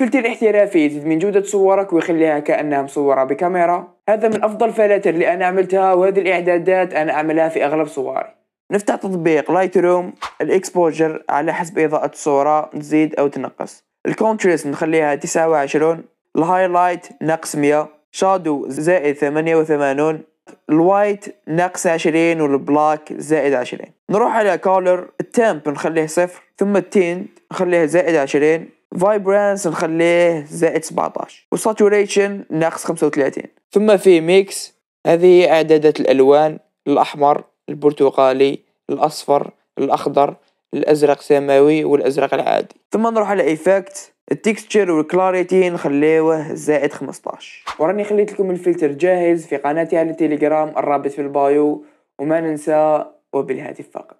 فلتر احترافي يزيد من جودة صورك ويخليها كأنها مصورة بكاميرا هذا من أفضل فلاتر اللي أنا عملتها وهذه الإعدادات أنا أعملها في أغلب صوري نفتح تطبيق لايت روم الاكسبوجر على حسب إضاءة الصورة تزيد أو تنقص الكونترست نخليها 29 الهايلايت ناقص 100 شادو زائد 88 الوايت ناقص 20 والبلاك زائد 20 نروح على كولر التامب نخليه صفر ثم التينت نخليه زائد 20 فايبرانس نخليه زائد 17 وساتوريشن ناقص 35 ثم في ميكس هذه اعدادات الالوان الاحمر البرتقالي الاصفر الاخضر الازرق سماوي والازرق العادي ثم نروح على ايفكت التكستشر والكلاريتي نخليوه زائد 15 وراني خليت لكم الفلتر جاهز في قناتي على التليجرام الرابط في البايو وما ننسى وبالهاتف فقط